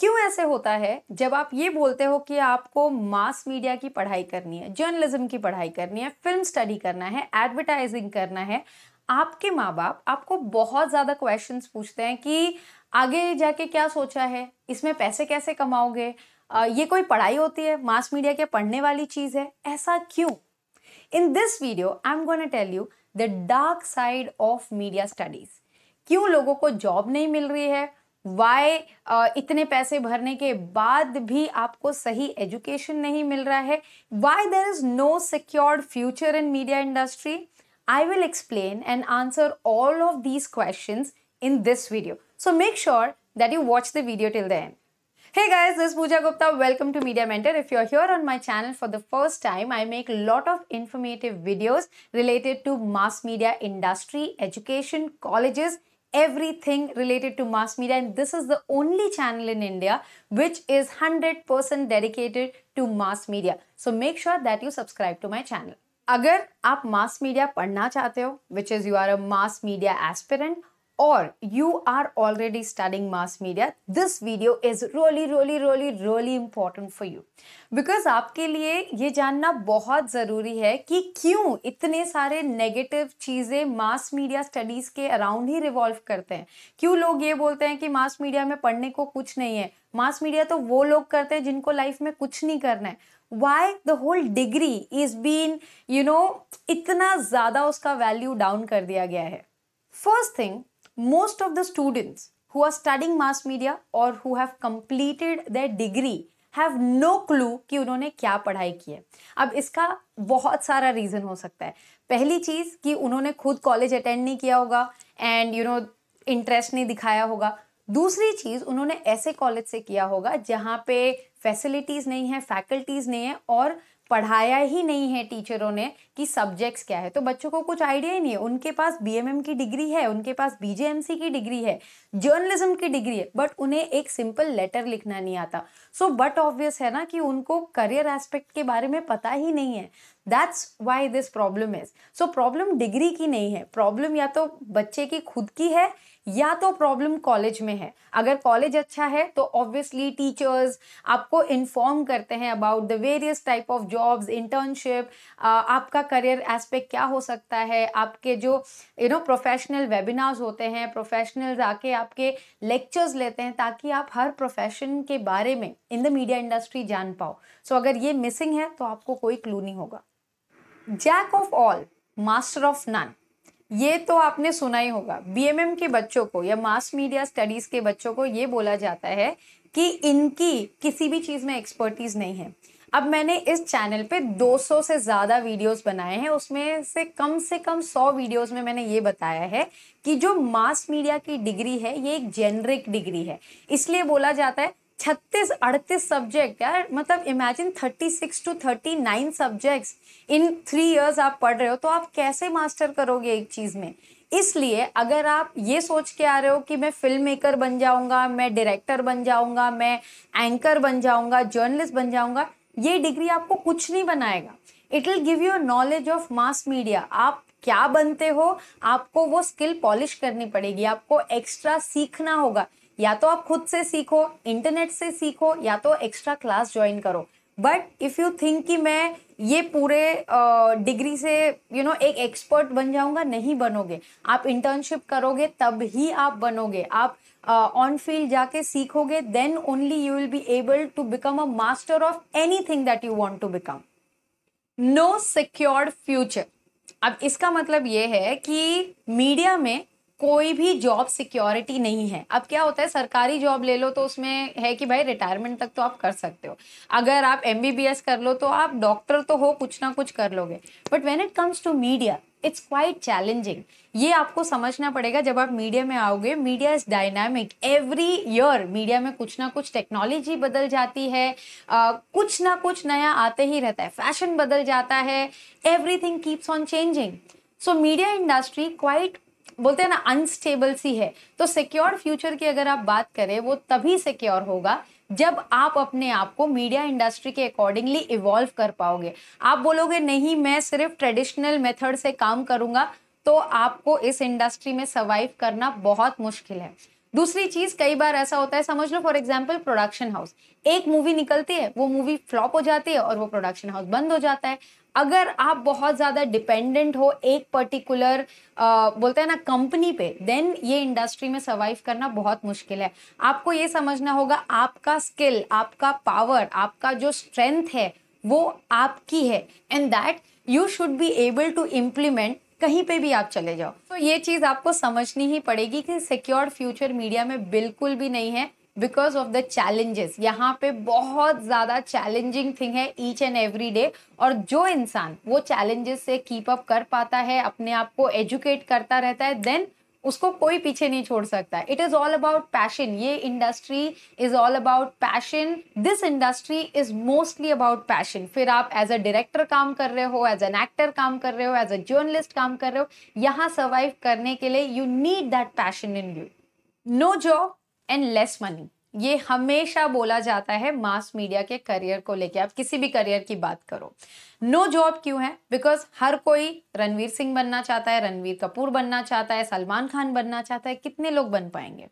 क्यों ऐसे होता है जब आप ये बोलते हो कि आपको मास मीडिया की पढ़ाई करनी है जर्नलिज्म की पढ़ाई करनी है फिल्म स्टडी करना है एडवर्टाइजिंग करना है आपके माँ बाप आपको बहुत ज़्यादा क्वेश्चंस पूछते हैं कि आगे जाके क्या सोचा है इसमें पैसे कैसे कमाओगे ये कोई पढ़ाई होती है मास मीडिया के पढ़ने वाली चीज़ है ऐसा क्यों in this video I am gonna tell you the dark side of media studies क्यों लोगों को जॉब नहीं मिल रही है वाई इतने पैसे भरने के बाद भी आपको सही एजुकेशन नहीं मिल रहा है why there is no secured future in media industry I will explain and answer all of these question in this video so make sure that you watch the video till the end Hey guys, this is Pooja Gupta. Welcome to Media Mentor. If you're here on my channel for the first time, I make a lot of informative videos related to mass media industry, education, colleges, everything related to mass media and this is the only channel in India which is 100% dedicated to mass media. So make sure that you subscribe to my channel. अगर आप mass media पढ़ना mass media, which is you are a mass media aspirant. or you are already studying mass media, this video is really, really, really, really important for you. Because आपके लिए ये जानना बहुत ज़रूरी है कि क्यों इतने सारे नेगेटिव चीज़ें मास मीडिया स्टडीज़ के अराउंड ही रिवॉल्व करते हैं क्यों लोग ये बोलते हैं कि मास मीडिया में पढ़ने को कुछ नहीं है मास मीडिया तो वो लोग करते हैं जिनको लाइफ में कुछ नहीं करना है why the whole degree is been you know इतना ज़्यादा उसका वैल्यू डाउन कर दिया गया है first thing most of the students who are studying mass media or who have completed their degree have no clue कि उन्होंने क्या पढ़ाई की है अब इसका बहुत सारा रीज़न हो सकता है पहली चीज़ कि उन्होंने खुद कॉलेज अटेंड नहीं किया होगा एंड यू नो इंटरेस्ट नहीं दिखाया होगा दूसरी चीज़ उन्होंने ऐसे कॉलेज से किया होगा जहाँ पे फैसिलिटीज़ नहीं है फैकल्टीज़ नहीं है और पढ़ाया ही नहीं है टीचरों ने कि सब्जेक्ट्स क्या है तो बच्चों को कुछ आइडिया ही नहीं है उनके पास बीएमएम की डिग्री है उनके पास बीजेएमसी की डिग्री है जर्नलिज्म की डिग्री है बट उन्हें एक सिंपल लेटर लिखना नहीं आता सो बट ऑब्वियस है ना कि उनको करियर एस्पेक्ट के बारे में पता ही नहीं है that's why this problem is so problem degree की नहीं है प्रॉब्लम या तो बच्चे की खुद की है या तो प्रॉब्लम कॉलेज में है अगर कॉलेज अच्छा है तो ऑब्वियसली टीचर्स आपको इन्फॉर्म करते हैं about the various type of jobs internship आपका करियर एस्पेक्ट क्या हो सकता है आपके जो यू नो प्रोफेशनल वेबिनार्स होते हैं प्रोफेशनल्स आके आपके लेक्चर्स लेते हैं ताकि आप हर प्रोफेशन के बारे में इन द मीडिया इंडस्ट्री जान पाओ सो so, अगर ये मिसिंग है तो आपको कोई क्लू नहीं होगा jack of all master of none ये तो आपने सुना ही होगा बीएमएम के बच्चों को या मास मीडिया स्टडीज के बच्चों को ये बोला जाता है कि इनकी किसी भी चीज़ में एक्सपर्टीज नहीं है अब मैंने इस चैनल पे 200 से ज़्यादा वीडियोस बनाए हैं उसमें से कम से कम 100 वीडियोस में मैंने ये बताया है कि जो मास मीडिया की डिग्री है ये एक जेनरिक डिग्री है इसलिए बोला जाता है छत्तीस अड़तीस सब्जेक्ट यार मतलब imagine thirty six to thirty nine subjects in three years आप पढ़ रहे हो तो आप कैसे मास्टर करोगे एक चीज़ में इसलिए अगर आप ये सोच के आ रहे हो कि मैं फिल्म मेकर बन जाऊंगा मैं डायरेक्टर बन जाऊंगा मैं एंकर बन जाऊंगा जर्नलिस्ट बन जाऊंगा ये डिग्री आपको कुछ नहीं बनाएगा it will give you knowledge of mass media आप क्या बनते हो आपको वो स्किल पॉलिश करनी पड़ेगी आपको एक्स्ट्रा सीखना होगा या तो आप खुद से सीखो इंटरनेट से सीखो या तो एक्स्ट्रा क्लास ज्वाइन करो बट इफ़ यू थिंक कि मैं ये पूरे डिग्री से यू you नो know, एक एक्सपर्ट बन जाऊंगा नहीं बनोगे आप इंटर्नशिप करोगे तब ही आप बनोगे आप ऑन uh, फील्ड जाके सीखोगे then only you will be able to become a master of anything that you want to become no secured future अब इसका मतलब ये है कि मीडिया में कोई भी जॉब सिक्योरिटी नहीं है अब क्या होता है सरकारी जॉब ले लो तो उसमें है कि भाई रिटायरमेंट तक तो आप कर सकते हो अगर आप एम कर लो तो आप डॉक्टर तो हो कुछ ना कुछ कर लोगे but when it comes to media it's quite challenging ये आपको समझना पड़ेगा जब आप मीडिया में आओगे media is dynamic every year media में कुछ ना कुछ टेक्नोलॉजी बदल जाती है आ, कुछ ना कुछ नया आते ही रहता है फैशन बदल जाता है everything keeps on changing so media industry quite बोलते हैं ना अनस्टेबल सी है तो सिक्योर फ्यूचर की अगर आप बात करें वो तभी सिक्योर होगा जब आप अपने आप को मीडिया इंडस्ट्री के अकॉर्डिंगली इवॉल्व कर पाओगे आप बोलोगे नहीं मैं सिर्फ ट्रेडिशनल मेथड से काम करूंगा तो आपको इस इंडस्ट्री में सर्वाइव करना बहुत मुश्किल है दूसरी चीज कई बार ऐसा होता है समझ लो फॉर एग्जाम्पल प्रोडक्शन हाउस एक मूवी निकलती है वो मूवी फ्लॉप हो जाती है और वो प्रोडक्शन हाउस बंद हो जाता है अगर आप बहुत ज़्यादा डिपेंडेंट हो एक पर्टिकुलर बोलते हैं ना कंपनी पे देन ये इंडस्ट्री में सर्वाइव करना बहुत मुश्किल है आपको ये समझना होगा आपका स्किल आपका पावर आपका जो स्ट्रेंथ है वो आपकी है and that you should be able to implement कहीं पे भी आप चले जाओ तो ये चीज़ आपको समझनी ही पड़ेगी कि सिक्योर्ड फ्यूचर मीडिया में बिल्कुल भी नहीं है बिकॉज ऑफ द चैलेंजेस यहाँ पे बहुत ज़्यादा चैलेंजिंग थिंग है ईच एंड एवरी डे और जो इंसान वो चैलेंजेस से कीप अप कर पाता है अपने आप को एजुकेट करता रहता है देन उसको कोई पीछे नहीं छोड़ सकता it is all about passion ये industry is all about passion this industry is mostly about passion फिर आप एज अ डायरेक्टर काम कर रहे हो एज एन एक्टर काम कर रहे हो एज अ जर्नलिस्ट काम कर रहे हो यहाँ सर्वाइव करने के लिए you need that passion in you no job and less money ये हमेशा बोला जाता है मास मीडिया के करियर को लेके आप किसी भी करियर की बात करो नो जॉब क्यों है बिकॉज हर कोई रणवीर सिंह बनना चाहता है रणवीर कपूर बनना चाहता है सलमान खान बनना चाहता है कितने लोग बन पाएंगे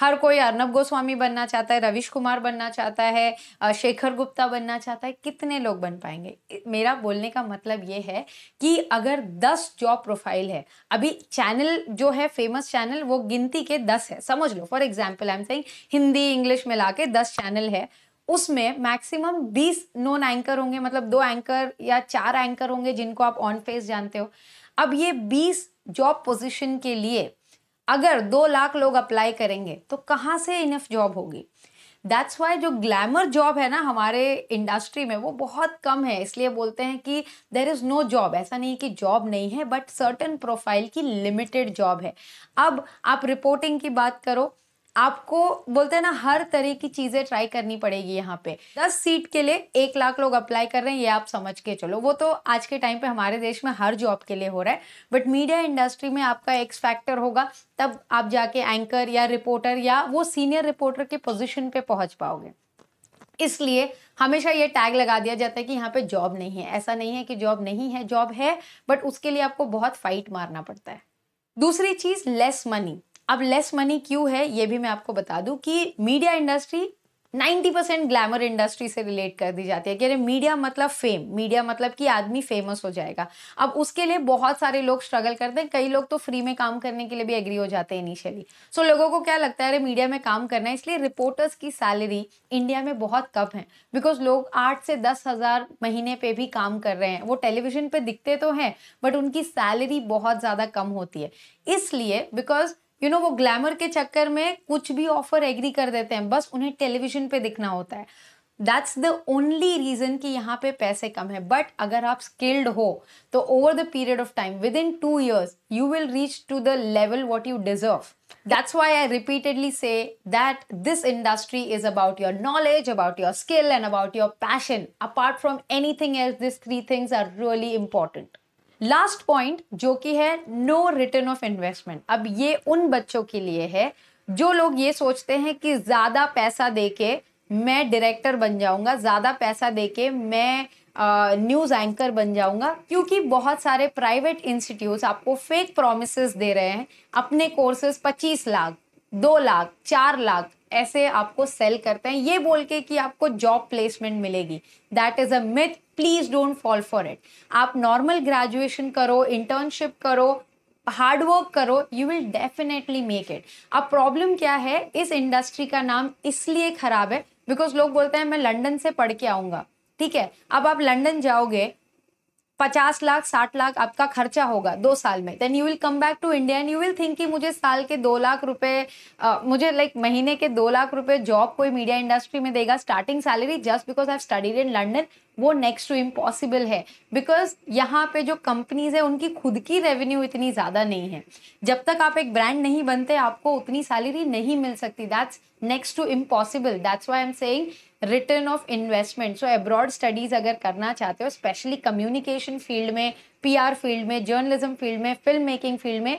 हर कोई अर्नब गोस्वामी बनना चाहता है रविश कुमार बनना चाहता है शेखर गुप्ता बनना चाहता है कितने लोग बन पाएंगे मेरा बोलने का मतलब ये है कि अगर दस जॉब प्रोफाइल है अभी चैनल जो है फेमस चैनल वो गिनती के दस है समझ लो for example I am thing Hindi English मिला के दस चैनल है उसमें मैक्सिमम बीस नॉन एंकर होंगे मतलब दो एंकर या चार एंकर होंगे जिनको आप ऑन फेस जानते हो अब ये बीस जॉब पोजीशन के लिए अगर दो लाख लोग अप्लाई करेंगे तो कहाँ से इनफ जॉब होगी दैट्स वाई जो ग्लैमर जॉब है ना हमारे इंडस्ट्री में वो बहुत कम है इसलिए बोलते हैं कि देर इज़ नो जॉब ऐसा नहीं कि जॉब नहीं है बट सर्टन प्रोफाइल की लिमिटेड जॉब है अब आप रिपोर्टिंग की बात करो आपको बोलते हैं ना हर तरह की चीज़ें ट्राई करनी पड़ेगी यहाँ पे दस सीट के लिए एक लाख लोग अप्लाई कर रहे हैं ये आप समझ के चलो वो तो आज के टाइम पे हमारे देश में हर जॉब के लिए हो रहा है बट मीडिया इंडस्ट्री में आपका एक्स फैक्टर होगा तब आप जाके एंकर या रिपोर्टर या वो सीनियर रिपोर्टर के पोजिशन पे पहुंच पाओगे इसलिए हमेशा ये टैग लगा दिया जाता है कि यहाँ पे जॉब नहीं है ऐसा नहीं है कि जॉब नहीं है जॉब है बट उसके लिए आपको बहुत फाइट मारना पड़ता है दूसरी चीज़ लेस मनी अब लेस मनी क्यों है ये भी मैं आपको बता दूं कि media industry 90 percent glamour industry से रिलेट कर दी जाती है कि अरे मीडिया मतलब फेम मीडिया मतलब कि आदमी फेमस हो जाएगा अब उसके लिए बहुत सारे लोग स्ट्रगल करते हैं कई लोग तो फ्री में काम करने के लिए भी एग्री हो जाते हैं इनिशियली सो लोगों को क्या लगता है अरे मीडिया में काम करना है इसलिए रिपोर्टर्स की सैलरी इंडिया में बहुत कम है बिकॉज लोग आठ से दस हज़ार महीने पर भी काम कर रहे हैं वो टेलीविजन पर दिखते तो हैं बट उनकी सैलरी बहुत ज़्यादा कम होती है इसलिए बिकॉज यू नो वो ग्लैमर के चक्कर में कुछ भी ऑफर एग्री कर देते हैं बस उन्हें टेलीविजन पे दिखना होता है दैट्स द ओनली रीजन कि यहाँ पे पैसे कम है बट अगर आप स्किल्ड हो तो over the period of time within two years you will reach to the level what you deserve that's why I repeatedly say that this industry is about your knowledge about your skill and about your passion apart from anything else this three things are really important last point जो कि है no return of investment अब ये उन बच्चों के लिए है जो लोग ये सोचते हैं कि ज़्यादा पैसा दे के मैं डायरेक्टर बन जाऊंगा ज़्यादा पैसा दे के मैं न्यूज़ एंकर बन जाऊंगा क्योंकि बहुत सारे प्राइवेट इंस्टीट्यूट्स आपको फेक प्रोमिस दे रहे हैं अपने कोर्सेज 25 लाख दो लाख चार लाख ऐसे आपको सेल करते हैं ये बोल के कि आपको जॉब प्लेसमेंट मिलेगी that is a myth please don't fall for it आप नॉर्मल ग्रेजुएशन करो इंटर्नशिप करो हार्ड वर्क करो you will definitely make it अब प्रॉब्लम क्या है इस इंडस्ट्री का नाम इसलिए ख़राब है बिकॉज लोग बोलते हैं मैं लंदन से पढ़ के आऊंगा ठीक है अब आप लंदन जाओगे पचास लाख साठ लाख आपका खर्चा होगा दो साल में then you will come back to India and you will think कि मुझे साल के दो लाख रुपए मुझे लाइक like, महीने के दो लाख रुपए जॉब कोई मीडिया इंडस्ट्री में देगा starting salary just because I studied in London वो नेक्स्ट टू इम्पॉसिबल है बिकॉज यहाँ पे जो कंपनीज है उनकी खुद की रेवेन्यू इतनी ज़्यादा नहीं है जब तक आप एक ब्रांड नहीं बनते आपको उतनी सैलरी नहीं मिल सकती that's next to impossible that's why am saying return of investment so abroad studies अगर करना चाहते हो स्पेशली कम्युनिकेशन फील्ड में पी फील्ड में जर्नलिज्म फील्ड में फिल्म मेकिंग फील्ड में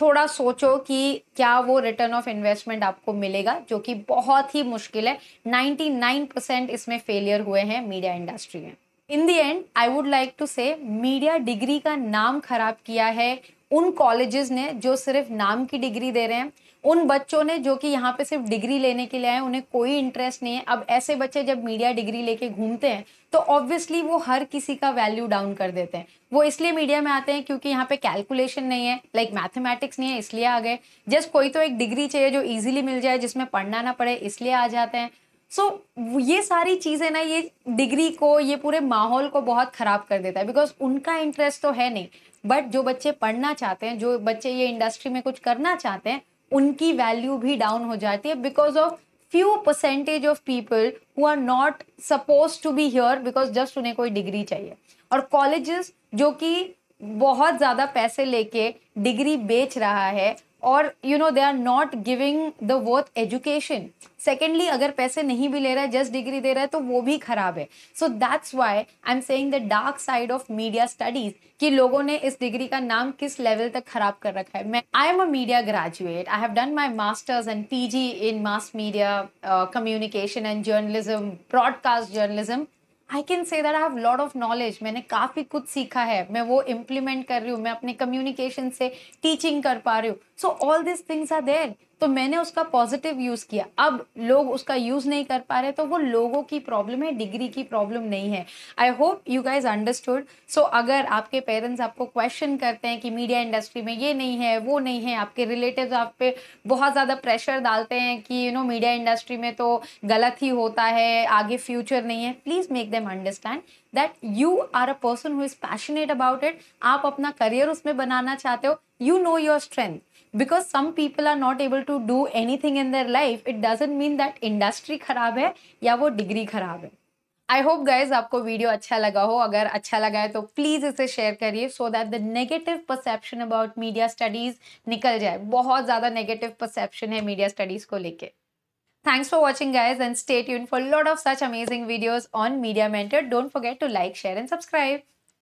थोड़ा सोचो कि क्या वो रिटर्न ऑफ इन्वेस्टमेंट आपको मिलेगा जो कि बहुत ही मुश्किल है 99 परसेंट इसमें फेलियर हुए हैं मीडिया इंडस्ट्री में in the end I would like to say media degree का नाम खराब किया है उन कॉलेजेस ने जो सिर्फ नाम की डिग्री दे रहे हैं उन बच्चों ने जो कि यहाँ पे सिर्फ डिग्री लेने के लिए आए उन्हें कोई इंटरेस्ट नहीं है अब ऐसे बच्चे जब मीडिया डिग्री लेके घूमते हैं तो ऑब्वियसली वो हर किसी का वैल्यू डाउन कर देते हैं वो इसलिए मीडिया में आते हैं क्योंकि यहाँ पे कैलकुलेशन नहीं है लाइक मैथमेटिक्स नहीं है इसलिए आ गए जस्ट कोई तो एक डिग्री चाहिए जो ईजिली मिल जाए जिसमें पढ़ना ना पड़े इसलिए आ जाते हैं सो so, ये सारी चीज़ें ना ये डिग्री को ये पूरे माहौल को बहुत ख़राब कर देता है बिकॉज उनका इंटरेस्ट तो है नहीं बट जो बच्चे पढ़ना चाहते हैं जो बच्चे ये इंडस्ट्री में कुछ करना चाहते हैं उनकी वैल्यू भी डाउन हो जाती है because of few percentage of people who are not suppose to be here because just उन्हें कोई डिग्री चाहिए और कॉलेजेस जो कि बहुत ज़्यादा पैसे लेके डिग्री बेच रहा है और you know they are not giving the worth education secondly अगर पैसे नहीं भी ले रहा है जस्ट डिग्री दे रहा है तो वो भी खराब है so that's why I am saying the dark side of media studies कि लोगों ने इस डिग्री का नाम किस लेवल तक खराब कर रखा है मैं I am a media graduate I have done my masters and P G in mass media communication and journalism broadcast journalism I can say that I have lot of knowledge मैंने काफ़ी कुछ सीखा है मैं वो इम्प्लीमेंट कर रही हूँ मैं अपने कम्युनिकेशन से टीचिंग कर पा रही हूँ so all this things are there तो मैंने उसका पॉजिटिव यूज़ किया अब लोग उसका यूज़ नहीं कर पा रहे तो वो लोगों की प्रॉब्लम है डिग्री की प्रॉब्लम नहीं है I hope you guys understood so अगर आपके पेरेंट्स आपको क्वेश्चन करते हैं कि मीडिया इंडस्ट्री में ये नहीं है वो नहीं है आपके रिलेटिव आप पे बहुत ज़्यादा प्रेशर डालते हैं कि यू नो मीडिया इंडस्ट्री में तो गलत ही होता है आगे फ्यूचर नहीं है please make them understand that you are a person who is passionate about it आप अपना करियर उसमें बनाना चाहते हो you know your strength because some people are not able to do anything in their life it doesn't mean that industry खराब है या वो डिग्री खराब है आई होप गाइज आपको वीडियो अच्छा लगा हो अगर अच्छा लगा है तो प्लीज़ इसे शेयर करिए so that the negative perception about media studies निकल जाए बहुत ज़्यादा नेगेटिव परसेप्शन है मीडिया स्टडीज़ को लेके Thanks for watching guys and stay tuned for a lot of such amazing videos on Media Mentor. Don't forget to like, share and subscribe.